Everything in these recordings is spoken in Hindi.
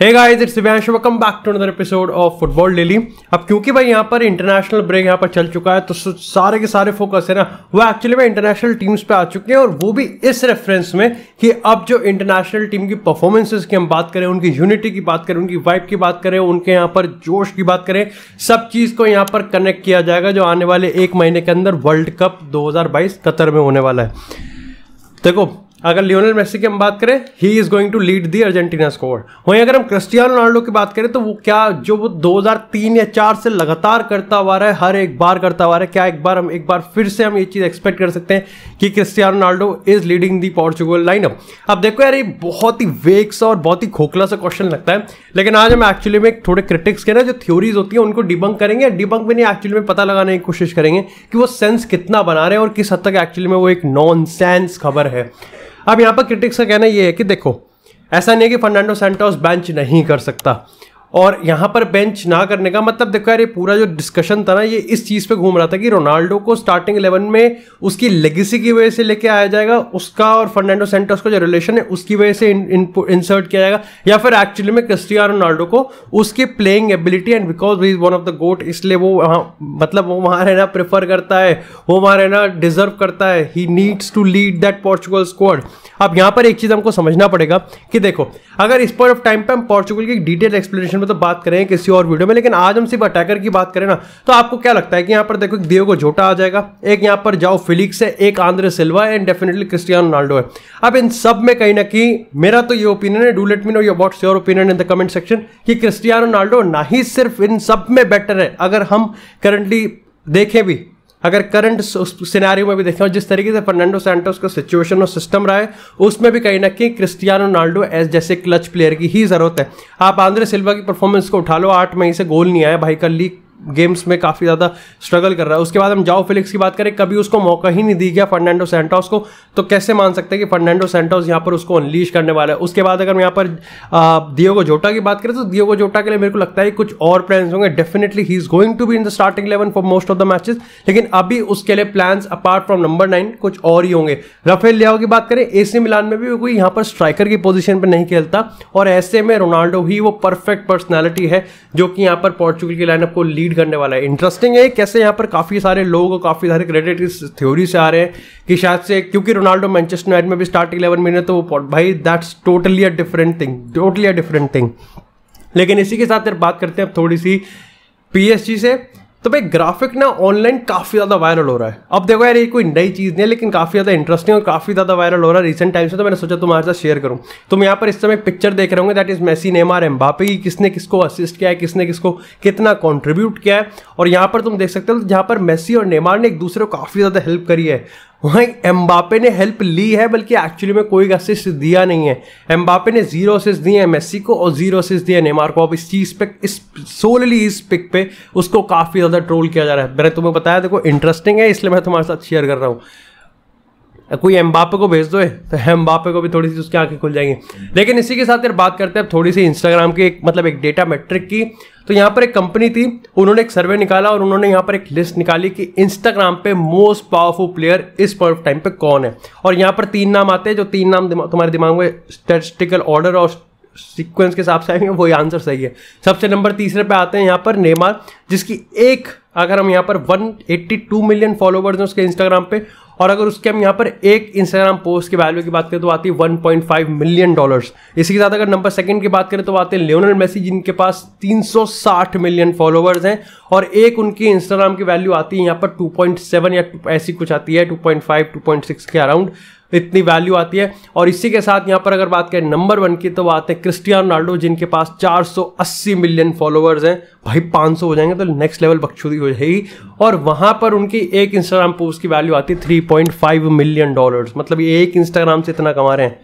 hey guys it's Divyansh welcome back to another episode of football daily अब क्योंकि भाई यहाँ पर इंटरनेशनल ब्रेक यहाँ पर चल चुका है तो सारे के सारे फोकस है ना वो एक्चुअली में इंटरनेशनल टीम्स पे आ चुके हैं और वो भी इस रेफरेंस में कि अब जो इंटरनेशनल टीम की परफॉर्मेंसेज की हम बात करें उनकी यूनिटी की बात करें उनकी वाइब की बात करें उनके यहाँ पर जोश की बात करें सब चीज़ को यहाँ पर कनेक्ट किया जाएगा जो आने वाले एक महीने के अंदर वर्ल्ड कप दो कतर में होने वाला है देखो अगर लियोनल मेसी की हम बात करें he is going to lead the Argentina score वहीं अगर हम क्रिस्टियानो रोनाल्डो की बात करें तो वो क्या जो वो 2003 या 4 से लगातार करता हुआ रहा है हर एक बार करता हुआ रहा है क्या एक बार हम एक बार फिर से हम ये चीज़ एक्सपेक्ट कर सकते हैं कि Cristiano Ronaldo is leading the Portugal lineup अब देखो यार ये बहुत ही वेग सा और बहुत ही खोखला सा क्वेश्चन लगता है लेकिन आज हम एक्चुअली में थोड़े क्रिटिक्स के ना जो थ्योरीज होती हैं उनको डिबंक करेंगे डिबंक में नहीं एक्चुअली में पता लगाने की कोशिश करेंगे कि वो सेंस कितना बना रहे हैं और किस हद तक एक्चुअली में वो एक नॉन सेंस खबर है अब यहाँ पर क्रिटिक्स का कहना यह है कि देखो ऐसा नहीं है कि फर्नांडो सेंटोस बेंच नहीं कर सकता और यहाँ पर बेंच ना करने का मतलब देखो यार ये पूरा जो डिस्कशन था ना ये इस चीज़ पे घूम रहा था कि रोनाल्डो को स्टार्टिंग इलेवन में उसकी लेगेसी की वजह से लेके आया जाएगा उसका और फर्नांडो सेंटोस का जो रिलेशन है उसकी वजह से इंसर्ट किया जाएगा या फिर एक्चुअली में क्रिस्टिया रोनाल्डो को उसकी playing ability and because we is one of the GOAT इसलिए वो वहाँ मतलब वो वहाँ रहना प्रेफर करता है वो वहाँ रहना डिजर्व करता है he needs to lead that Portugal squad अब यहाँ पर एक चीज़ हमको समझना पड़ेगा कि देखो अगर इस पॉइंट ऑफ टाइम पर हम पोर्चुगल की डिटेल एक्सप्लेनेशन में तो बात करें किसी और वीडियो में लेकिन आज हम सिर्फ अटैकर की बात करें ना तो आपको क्या लगता है कि यहाँ पर देखो एक देव को झोटा आ जाएगा एक यहाँ पर जाओ फिलिक्स है एक Andre Silva and definitely Cristiano Ronaldo है अब इन सब में कहीं ना कहीं मेरा तो ये ओपिनियन है do let me know your what's your opinion in the comment section कि क्रिस्टियानो रोनाल्डो ना ही सिर्फ इन सब में बेटर है अगर हम करंटली देखें भी अगर करंट सिनेरियो में भी देखें और जिस तरीके से फर्नांडो सैंटोस का सिचुएशन और सिस्टम रहा है उसमें भी कहीं ना कहीं क्रिस्टियानो रोनाल्डो एज जैसे क्लच प्लेयर की ही जरूरत है आप आंद्रे सिल्वा की परफॉर्मेंस को उठा लो आठ मई से गोल नहीं आया भाई का लीग गेम्स में काफ़ी ज़्यादा स्ट्रगल कर रहा है उसके बाद हम जाओ फिलिक्स की बात करें कभी उसको मौका ही नहीं दी गया फर्नांडो सेंटोस को तो कैसे मान सकते हैं कि फर्नांडो सेंटोस यहाँ पर उसको अनलीश करने वाला है उसके बाद अगर हम यहाँ पर दियो को जोटा की बात करें तो दियो को जोटा के लिए मेरे को लगता है कुछ और प्लान्स होंगे definitely he is going to be in the starting eleven for most of the matches लेकिन अभी उसके लिए plans apart from number nine कुछ और ही होंगे राफेल लियाओ की बात करें एसी मिलान में भी कोई यहाँ पर स्ट्राइकर की पोजीशन पर नहीं खेलता और ऐसे में रोनाल्डो ही वो परफेक्ट पर्सनैलिटी है जो कि यहाँ पर पोर्चुगल की लाइनअप को लीड लीड करने वाला है इंटरेस्टिंग है कैसे यहाँ पर काफ़ी सारे लोग और काफ़ी सारे क्रेडिट इस थ्योरी से आ रहे हैं कि शायद से क्योंकि रोनाल्डो मैनचेस्टर यूनाइट में भी स्टार्ट इलेवन में तो वो भाई that's totally a different thing totally a different thing लेकिन इसी के साथ बात करते हैं अब थोड़ी सी पी से तो भाई ग्राफिक ना ऑनलाइन काफ़ी ज़्यादा वायरल हो रहा है अब देखो यार ये कोई नई चीज़ नहीं है लेकिन काफ़ी ज़्यादा इंटरेस्टिंग और काफ़ी ज़्यादा वायरल हो रहा है रिसेंट टाइम्स में तो मैंने सोचा तुम्हारे साथ शेयर करूँ तुम यहाँ पर इस समय पिक्चर देख रहे होंगे that is Messi Neymar Mbappe की किसने किसको असिस्ट किया है किसने किसको कितना कॉन्ट्रीब्यूट किया है और यहाँ पर तुम देख सकते हो जहाँ पर मैसी और नेमार ने एक दूसरे को काफ़ी ज़्यादा हेल्प करी है वहीं एम्बापे ने हेल्प ली है बल्कि एक्चुअली में कोई असिस्ट दिया नहीं है एम्बापे ने जीरो असिस्ट दिए हैं मेसी को और जीरो असिस्ट दिए नेमार को अब इस चीज़ पे इस सोलली इस पिक पे उसको काफ़ी ज़्यादा ट्रोल किया जा रहा है मैंने तुम्हें बताया देखो इंटरेस्टिंग है इसलिए मैं तुम्हारे साथ शेयर कर रहा हूँ कोई एम्बापे को भेज दो तो एम्बापे को भी थोड़ी सी उसकी आंखें खुल जाएंगी लेकिन इसी के साथ यार बात करते हैं थोड़ी सी इंस्टाग्राम की एक मतलब एक डेटा मेट्रिक की तो यहाँ पर एक कंपनी थी उन्होंने एक सर्वे निकाला और उन्होंने यहाँ पर एक लिस्ट निकाली कि इंस्टाग्राम पे मोस्ट पावरफुल प्लेयर इस पॉइंट टाइम पे कौन है और यहाँ पर तीन नाम आते हैं जो तीन नाम दिमा, तुम्हारे दिमाग में स्टेटिस्टिकल ऑर्डर और सीक्वेंस के हिसाब से आएंगे वही आंसर सही है सबसे नंबर तीसरे पे आते हैं यहाँ पर नेमार जिसकी एक अगर हम यहाँ पर 182 मिलियन फॉलोवर्स हैं उसके इंस्टाग्राम पे और अगर उसके हम यहाँ पर एक इंस्टाग्राम पोस्ट की वैल्यू की बात करें तो आती है one point five million dollars इसी के साथ अगर नंबर सेकंड की बात करें तो आते हैं लियोनल मेसी जिनके पास तीन सौ साठ मिलियन फॉलोवर्स हैं और एक उनकी इंस्टाग्राम की वैल्यू आती है यहाँ पर सेवन या ऐसी कुछ आती है पॉइंट सिक्स के अराउंड तो इतनी वैल्यू आती है और इसी के साथ यहाँ पर अगर बात करें नंबर वन की तो वो आते हैं क्रिस्टियानो रोनाल्डो जिनके पास 480 मिलियन फॉलोअर्स हैं भाई 500 हो जाएंगे तो नेक्स्ट लेवल बख्शुदी हो जाएगी और वहाँ पर उनकी एक इंस्टाग्राम पोस्ट की वैल्यू आती है 3.5 मिलियन डॉलर्स मतलब एक इंस्टाग्राम से इतना कमा रहे हैं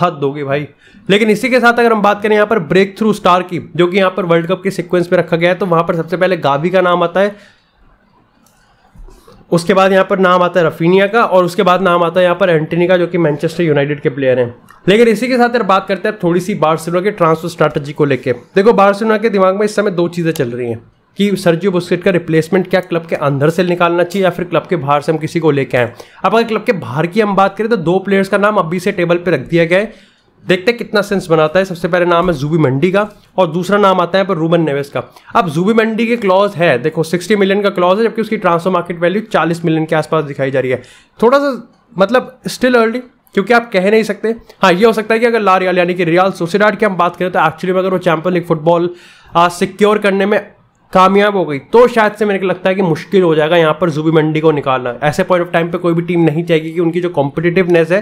हद दोगे भाई लेकिन इसी के साथ अगर हम बात करें यहाँ पर ब्रेक थ्रू स्टार की जो कि यहाँ पर वर्ल्ड कप के सीक्वेंस में रखा गया है तो वहाँ पर सबसे पहले गावी का नाम आता है उसके बाद यहाँ पर नाम आता है रफीनिया का और उसके बाद नाम आता है यहाँ पर एंटनी का जो कि मैनचेस्टर यूनाइटेड के प्लेयर हैं लेकिन इसी के साथ अगर बात करते हैं थोड़ी सी बार्सिलोना के ट्रांसफर स्ट्रैटेजी को लेकर देखो बार्सिलोना के दिमाग में इस समय दो चीज़ें चल रही हैं कि सर्जियो बुस्केट का रिप्लेसमेंट क्या क्लब के अंदर से निकालना चाहिए या फिर क्लब के बाहर से हम किसी को लेके आए अब अगर क्लब के बाहर की हम बात करें तो दो प्लेयर्स का नाम अभी से टेबल पर रख दिया गया है देखते कितना सेंस बनाता है सबसे पहले नाम है जूबी मंडी का और दूसरा नाम आता है पर रूबन नेवेस का अब जूबी मंडी के क्लॉज है देखो 60 मिलियन का क्लॉज है जबकि उसकी ट्रांसफर मार्केट वैल्यू 40 मिलियन के आसपास दिखाई जा रही है थोड़ा सा मतलब स्टिल अर्ली क्योंकि आप कह नहीं सकते हाँ ये हो सकता है कि अगर लारियाल यानी कि रियाल सोसिडाट की हम बात करें तो एक्चुअली में अगर वो चैंपियन लीग फुटबॉल सिक्योर करने में कामयाब हो गई तो शायद से मेरे को लगता है कि मुश्किल हो जाएगा यहाँ पर जुबी मंडी को निकालना ऐसे पॉइंट ऑफ टाइम पे कोई भी टीम नहीं चाहेगी कि उनकी जो कॉम्पिटिटिवनेस है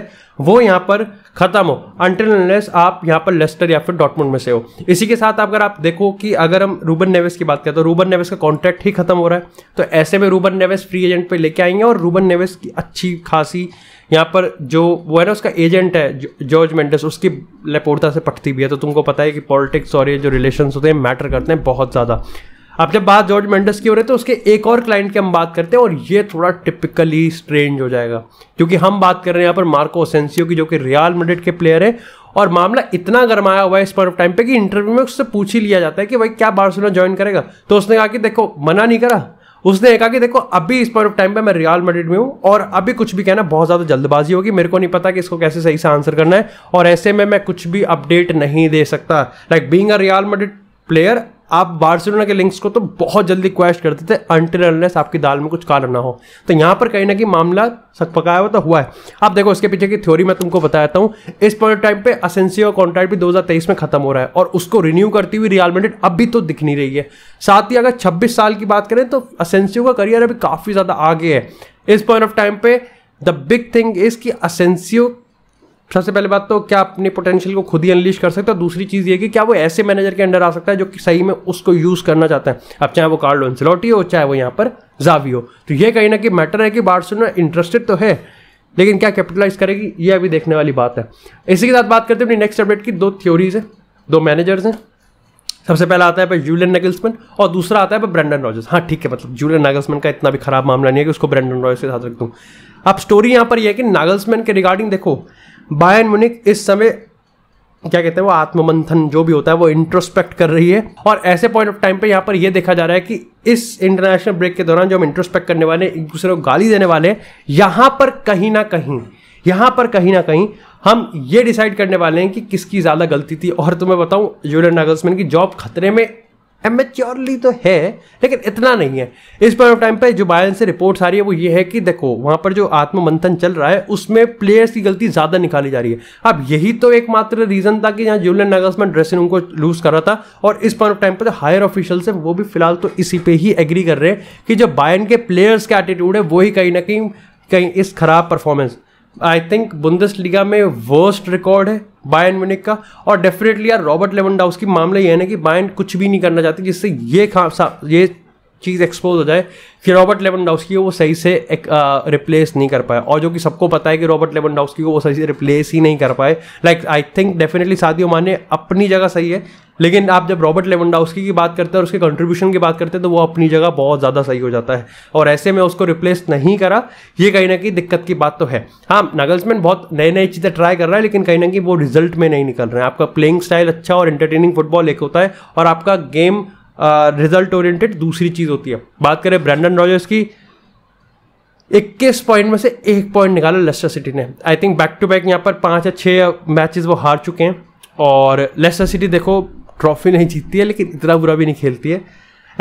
वो यहाँ पर खत्म हो अनटिलनेस आप यहाँ पर लेस्टर या फिर डॉटमुंड में से हो इसी के साथ अगर आप देखो कि अगर हम रूबन नेवेस की बात करें तो रूबन नेवेस का कॉन्ट्रैक्ट ही खत्म हो रहा है तो ऐसे में रूबन नेवेस फ्री एजेंट पर लेके आएंगे और रूबन नेवेस की अच्छी खासी यहाँ पर जो वो है ना उसका एजेंट है जॉर्ज मेंडस उसकी लेपोर्ता से पटती भी है तो तुमको पता है कि पॉलिटिक्स और ये जो रिलेशन होते हैं मैटर करते हैं बहुत ज़्यादा अब जब बात जॉर्ज मेंडस की हो रही है तो उसके एक और क्लाइंट की हम बात करते हैं और ये थोड़ा टिपिकली स्ट्रेंज हो जाएगा क्योंकि हम बात कर रहे हैं यहाँ पर मार्को ओसेंसियो की जो कि रियाल मेडिट के प्लेयर है और मामला इतना गर्माया हुआ है इस पॉइंट ऑफ टाइम पे कि इंटरव्यू में उससे पूछ ही लिया जाता है कि भाई क्या बार्सिलोना ज्वाइन करेगा तो उसने कहा कि देखो मना नहीं करा उसने कहा कि देखो अभी इस पॉइंट ऑफ टाइम पे मैं रियाल मेडिट में हूँ और अभी कुछ भी कहना बहुत ज़्यादा जल्दबाजी होगी मेरे को नहीं पता कि इसको कैसे सही से आंसर करना है और ऐसे में मैं कुछ भी अपडेट नहीं दे सकता like being a Real Madrid player आप बार्सिलोना के लिंक्स को तो बहुत जल्दी क्वेश्चन करते थे अनटिल अनलेस आपकी दाल में कुछ काला ना हो तो यहाँ पर कहीं ना कहीं मामला सक पकाया हुआ तो हुआ है आप देखो इसके पीछे की थ्योरी मैं तुमको बताता हूँ इस पॉइंट टाइम पे असेंसी और कॉन्ट्रैक्ट भी दो में खत्म हो रहा है और उसको रिन्यू करती हुई रियल मेडिट अब भी तो दिख नहीं रही है साथ ही अगर छब्बीस साल की बात करें तो असेंसियो का करियर अभी काफ़ी ज़्यादा आगे है इस पॉइंट ऑफ टाइम पे द बिग थिंग इज कि असेंसियो सबसे पहले बात तो क्या अपने पोटेंशियल को खुद ही अनलिश कर सकता है दूसरी चीज़ ये कि क्या वो ऐसे मैनेजर के अंडर आ सकता है जो कि सही में उसको यूज़ करना चाहता है अब चाहे वो कार्लो इंसलॉटी हो चाहे वो यहाँ पर जावी हो तो ये कहीं ना कि मैटर है कि बार्सिलोना इंटरेस्टेड तो है लेकिन क्या कैपिटलाइज करेगी ये अभी देखने वाली बात है इसी के साथ बात करते हैं अपनी नेक्स्ट अपडेट की दो थ्योरीज हैं दो मैनेजर्स हैं सबसे पहला आता है जूलियन नगल्समैन और दूसरा आता है ब्रेंडन रॉजर्स हाँ ठीक है मतलब जूलियन नगल्समैन का इतना भी खराब मामला नहीं है कि उसको ब्रेंडन रॉयस के साथ रख दूँ अब स्टोरी यहाँ पर यह है कि नागल्समैन के रिगार्डिंग देखो बायन मुनिक इस समय क्या कहते हैं वो आत्ममंथन जो भी होता है वो इंट्रोस्पेक्ट कर रही है और ऐसे पॉइंट ऑफ टाइम पे यहाँ पर ये देखा जा रहा है कि इस इंटरनेशनल ब्रेक के दौरान जो हम इंट्रोस्पेक्ट करने वाले एक दूसरे को गाली देने वाले हैं यहाँ पर कहीं ना कहीं यहाँ पर कहीं ना कहीं हम ये डिसाइड करने वाले हैं कि किसकी ज़्यादा गलती थी और तुम्हें बताऊं जूलियन नागल्समैन की जॉब खतरे में एमेच्योरली तो है लेकिन इतना नहीं है इस पॉइंट ऑफ टाइम पर जो बायन से रिपोर्ट्स आ रही है वो ये है कि देखो वहाँ पर जो आत्म मंथन चल रहा है उसमें प्लेयर्स की गलती ज़्यादा निकाली जा रही है अब यही तो एकमात्र रीज़न था कि यहाँ जूलियन में ड्रेसिंग रूम को लूज़ कर रहा था और इस पॉइंट ऑफ टाइम पर जो हायर ऑफिशल्स हैं वो भी फिलहाल तो इसी पर ही एग्री कर रहे हैं कि जो बायन के प्लेयर्स के एटीट्यूड है वही कहीं ना कहीं कहीं इस खराब performance I think Bundesliga में वर्स्ट रिकॉर्ड है बायन म्यूनिक का और डेफिनेटली यार रॉबर्ट लेवनडाउस की मामला ये है ना कि बायन कुछ भी नहीं करना चाहती जिससे ये खा, ये चीज़ एक्सपोज हो जाए कि रॉबर्ट लेवनडाउस्की को वो सही से एक रिप्लेस नहीं कर पाए और जो कि सबको पता है कि रॉबर्ट लेवनडाउस्की को वो सही से रिप्लेस ही नहीं कर पाए like I think definitely Sadio Mane अपनी जगह सही है लेकिन आप जब रॉबर्ट लेवनडाउस्की की बात करते हैं और उसके कंट्रीब्यूशन की बात करते हैं तो वो अपनी जगह बहुत ज़्यादा सही हो जाता है और ऐसे में उसको रिप्लेस नहीं करा ये कहीं ना कहीं दिक्कत की बात तो है हाँ नगल्समैन बहुत नई नई चीज़ें ट्राई कर रहा है लेकिन कहीं ना कहीं वो रिजल्ट में नहीं निकल रहे हैं आपका प्लेइंग स्टाइल अच्छा और इंटरटेनिंग फुटबॉल एक होता है और आपका गेम रिजल्ट ओरिएंटेड दूसरी चीज़ होती है बात करें ब्रैंडन रॉजर्स की 21 पॉइंट में से एक पॉइंट निकाला लेस्टर सिटी ने I think back to back यहाँ पर पाँच या छः मैचेस वो हार चुके हैं और लेस्टर सिटी देखो ट्रॉफी नहीं जीतती है लेकिन इतना बुरा भी नहीं खेलती है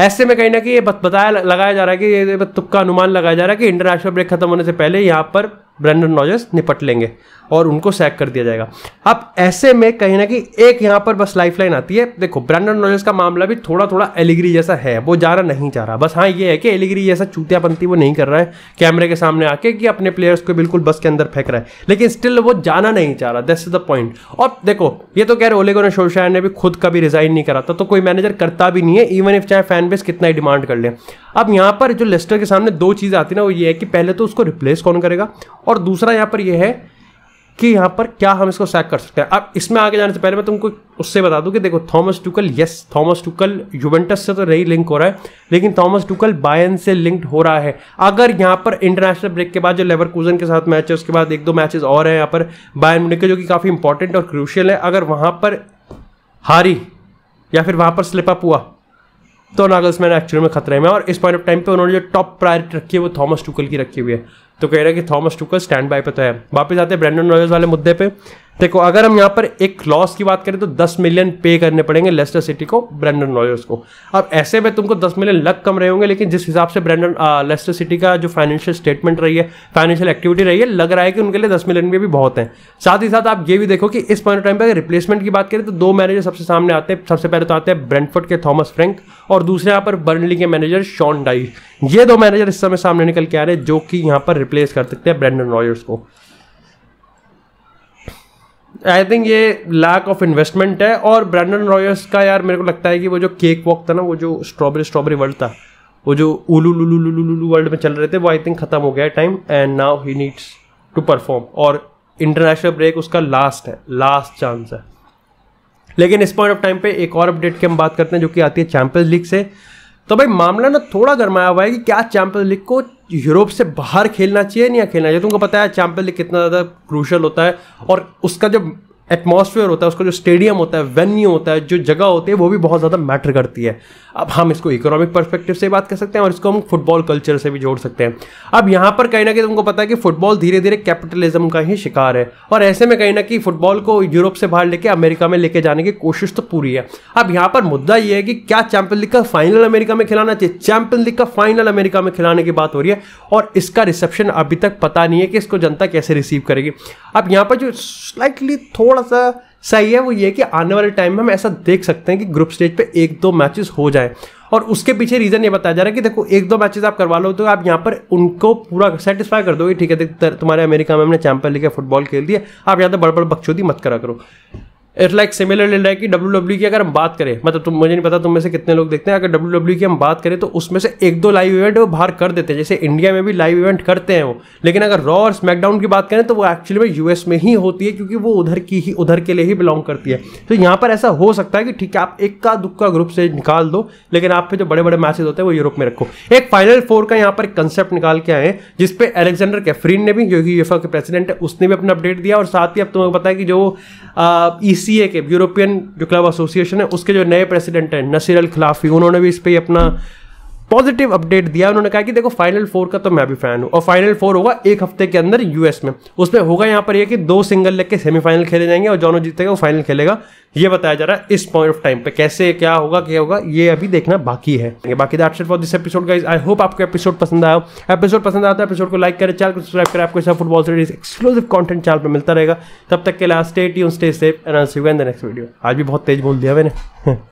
ऐसे में कहीं ना कहीं ये बताया लगाया जा रहा है कि ये तुक्का अनुमान लगाया जा रहा है कि इंटरनेशनल ब्रेक खत्म होने से पहले यहाँ पर ब्रैंडन रॉजर्स निपट लेंगे और उनको सैक कर दिया जाएगा अब ऐसे में कहीं ना कहीं एक यहाँ पर बस लाइफ लाइन आती है देखो ब्रैंडन रॉजर्स का मामला भी थोड़ा थोड़ा एलिग्री जैसा है वो जाना नहीं चाह रहा बस हाँ ये है कि एलिग्री जैसा बनती वो नहीं कर रहा है कैमरे के सामने आके कि अपने प्लेयर्स को बिल्कुल बस के अंदर फेंक रहा है लेकिन स्टिल वो जाना नहीं चाह रहा इज द पॉइंट और देखो ये तो कह रहे ओलेगो ने शोशाह ने भी खुद कभी रिजाइन नहीं करा था तो कोई मैनेजर करता भी नहीं है इवन इफ चाहे फैन बेस कितना ही डिमांड कर ले अब यहाँ पर जो लेस्टर के सामने दो चीज़ आती ना वो ये है कि पहले तो उसको रिप्लेस कौन करेगा और दूसरा यहाँ पर यह है कि यहाँ पर क्या हम इसको सैक कर सकते हैं अब इसमें आगे जाने से पहले मैं तुमको उससे बता दूं कि देखो Thomas Tuchel yes Thomas Tuchel Juventus से तो नहीं लिंक हो रहा है लेकिन थॉमस टूकल बायन से लिंक्ड हो रहा है अगर यहाँ पर इंटरनेशनल ब्रेक के बाद जो लेवर कूजन के साथ मैच है उसके बाद एक दो मैचेज और हैं यहाँ पर बायन मुनिक जो कि काफ़ी इंपॉर्टेंट और क्रूशियल है अगर वहाँ पर हारी या फिर वहाँ पर स्लिप अप हुआ तो नागल्समैन एक्चुअली में खतरे में और इस पॉइंट ऑफ टाइम पे उन्होंने जो टॉप प्रायोरिटी रखी है वो थॉमस टूकल की रखी हुई है तो कह रहे हैं कि थॉमस टूकल स्टैंड बाय पे तो है वापस आते हैं ब्रैंडन रॉयल्स वाले मुद्दे पर देखो अगर हम यहाँ पर एक लॉस की बात करें तो 10 मिलियन पे करने पड़ेंगे लेस्टर सिटी को ब्रैंडन रॉयर्स को अब ऐसे में तुमको 10 मिलियन लग कम रहे होंगे लेकिन जिस हिसाब से ब्रैंडन लेस्टर सिटी का जो फाइनेंशियल स्टेटमेंट रही है फाइनेंशियल एक्टिविटी रही है लग रहा है कि उनके लिए दस मिलियन में भी बहुत है साथ ही साथ आप ये भी देखो कि इस पॉइंट टाइम पर अगर रिप्लेसमेंट की बात करें तो दो मैनेजर सबसे सामने आते हैं सबसे पहले तो आते हैं ब्रेंडफर्ड के थॉमस फ्रेंक और दूसरे यहाँ पर बर्नली के मैनेजर शॉन डाई ये दो मैनेजर इस समय सामने निकल के आ रहे हैं जो कि यहाँ पर रिप्लेस कर सकते हैं ब्रैंडन रॉयर्स को आई थिंक ये लैक ऑफ इन्वेस्टमेंट है और ब्रांडन रॉयर्स का यार मेरे को लगता है कि वो जो केक वॉक था ना वो जो स्ट्रॉबेरी स्ट्रॉबेरी वर्ल्ड था वो जो उलू लुलू वर्ल्ड में चल रहे थे वो आई थिंक खत्म हो गया time and now he needs to perform और इंटरनेशनल ब्रेक उसका लास्ट है लास्ट चांस है लेकिन इस पॉइंट ऑफ टाइम पे एक और अपडेट की हम बात करते हैं जो कि आती है चैंपियंस लीग से तो भाई मामला ना थोड़ा गरमाया हुआ है कि क्या चैंपियंस लीग को यूरोप से बाहर खेलना चाहिए नहीं या खेलना चाहिए तुमको पता है चैंपियन लीग कितना ज़्यादा क्रूशल होता है और उसका जो एटमॉस्फेयर होता है उसका जो स्टेडियम होता है वेन्यू होता है जो जगह होती है वो भी बहुत ज़्यादा मैटर करती है अब हम इसको इकोनॉमिक परस्पेक्टिव से बात कर सकते हैं और इसको हम फुटबॉल कल्चर से भी जोड़ सकते हैं अब यहाँ पर कहीं ना कहीं तुमको पता है कि फुटबॉल धीरे धीरे कैपिटलिज्म का ही शिकार है और ऐसे में कहीं ना कहीं फुटबॉल को यूरोप से बाहर लेके अमेरिका में लेके जाने की कोशिश तो पूरी है अब यहाँ पर मुद्दा यह है कि क्या चैंपियन लीग का फाइनल अमेरिका में खिलाना चाहिए चैंपियन लीग का फाइनल अमेरिका में खिलाने की बात हो रही है और इसका रिसेप्शन अभी तक पता नहीं है कि इसको जनता कैसे रिसीव करेगी अब यहाँ पर जो स्लाइटली थोड़ा थोड़ा सा सही है वो ये कि आने वाले टाइम में हम ऐसा देख सकते हैं कि ग्रुप स्टेज पे एक दो मैचेस हो जाए और उसके पीछे रीज़न ये बताया जा रहा है कि देखो एक दो मैचेस आप करवा लो तो आप यहाँ पर उनको पूरा सेटिस्फाई कर दोगे ठीक है तुम्हारे अमेरिका में हमने चैंपियन लीग फुटबॉल खेल दिया आप ज़्यादा तो बड़बड़ बकचोदी मत करा करो इट्स लाइक सिमिलरली लाइक कि डब्ल्यू डब्ल्यू e की अगर हम बात करें मतलब तुम मुझे नहीं पता तुम में से कितने लोग देखते हैं अगर डब्ल्यू डब्ल्यू e की हम बात करें तो उसमें से एक दो लाइव इवेंट वो बाहर कर देते हैं जैसे इंडिया में भी लाइव इवेंट करते हैं वो लेकिन अगर रॉ और स्मैकडाउन की बात करें तो वो एक्चुअली में यूएस में ही होती है क्योंकि वो उधर की ही उधर के लिए ही बिलोंग करती है तो यहाँ पर ऐसा हो सकता है कि ठीक है आप इक्का दुक्का ग्रुप से निकाल दो लेकिन आप पे जो बड़े बड़े मैचेज होते हैं वो यूरोप में रखो एक फाइनल फोर का यहाँ पर कंसेप्ट निकाल के आए हैं जिसपे एलेक्जेंडर कैफरीन ने भी जो कि के प्रेसिडेंट है उसने भी अपना अपडेट दिया और साथ ही अब तुम्हें पता है कि जो ई सी e ए के यूरोपियन जो क्लब एसोसिएशन है उसके जो नए प्रेसिडेंट हैं नसीर अल खिलाफी उन्होंने भी इस पर अपना पॉजिटिव अपडेट दिया उन्होंने कहा कि देखो फाइनल फोर का तो मैं भी फैन हूँ और फाइनल फोर होगा एक हफ्ते के अंदर यूएस में उसमें होगा यहाँ पर यह कि दो सिंगल लेग के सेमीफाइनल खेले जाएंगे और जोनो जीतेगा वो फाइनल खेलेगा ये बताया जा रहा है इस पॉइंट ऑफ टाइम पे कैसे क्या होगा क्या होगा ये अभी देखना बाकी है बाकी that's it for this episode guys I hope आपको एपिसोड पसंद आया एपिसोड पसंद आता है एपिसोड को लाइक करें चैनल को सब्सक्राइब करें आपको सब फुटबॉल से एक्सक्लूसिव कंटेंट चैनल पर मिलता रहेगा तब तक के लिए stay tune stay safe and see you in the next video आज भी बहुत तेज बोल दिया मैंने